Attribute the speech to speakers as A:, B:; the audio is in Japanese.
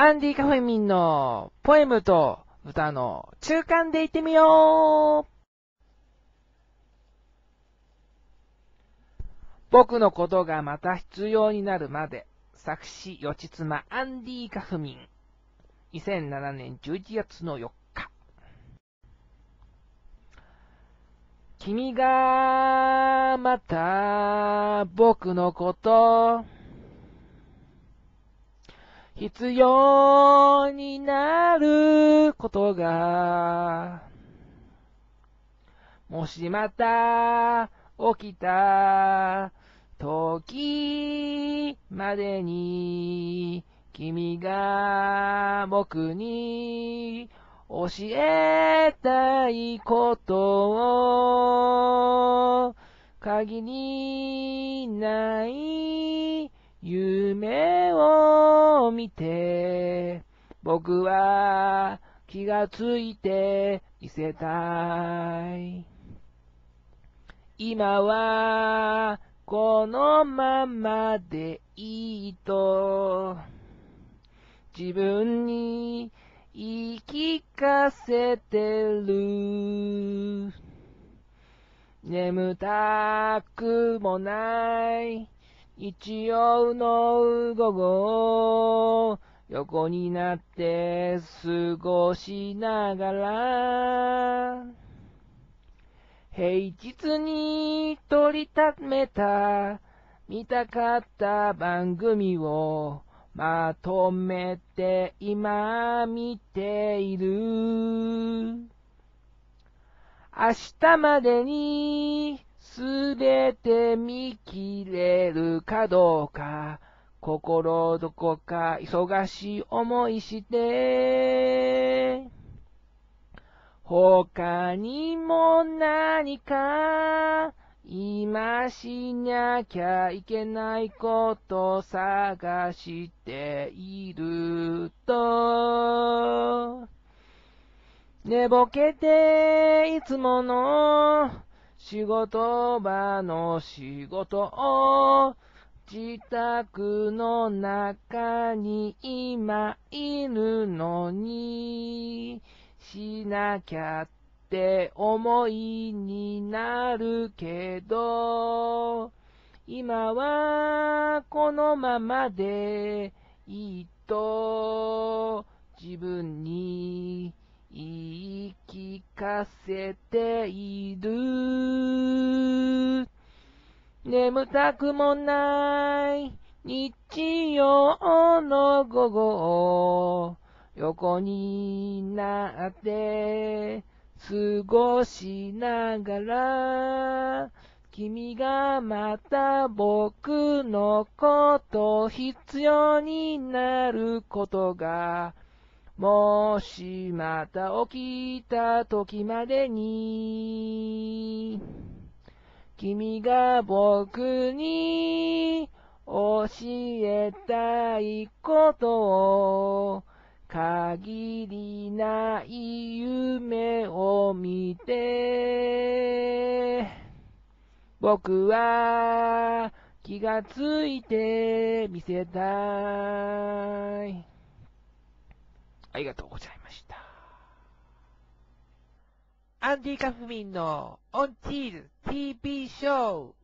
A: アンディカフェミンのポエムと歌の中間でいってみよう僕のことがまた必要になるまで作詞よちつまアンディカフミン2007年11月の4日君がまた僕のこと必要になることが、もしまた起きた時までに、君が僕に教えたいことを、鍵にない夢見て、僕は気がついて見せたい。今はこのままでいいと、自分に言い聞かせてる。眠たくもない。一応の午後、横になって過ごしながら、平日に取りためた、見たかった番組を、まとめて今見ている。明日までにすべて見切れるかどうか心どこか忙しい思いして他にも何か今しなきゃいけないこと探していると寝ぼけていつもの仕事場の仕事を自宅の中に今いるのにしなきゃって思いになるけど今はこのままでいいと自分に言い聞かせている。眠たくもない日曜の午後横になって過ごしながら君がまた僕のこと必要になることがもしまた起きた時までに、君が僕に教えたいことを、限りない夢を見て、僕は気がついて見せたい。ありがとうございました。アンディ・カフミンのオンチーズ TV ショー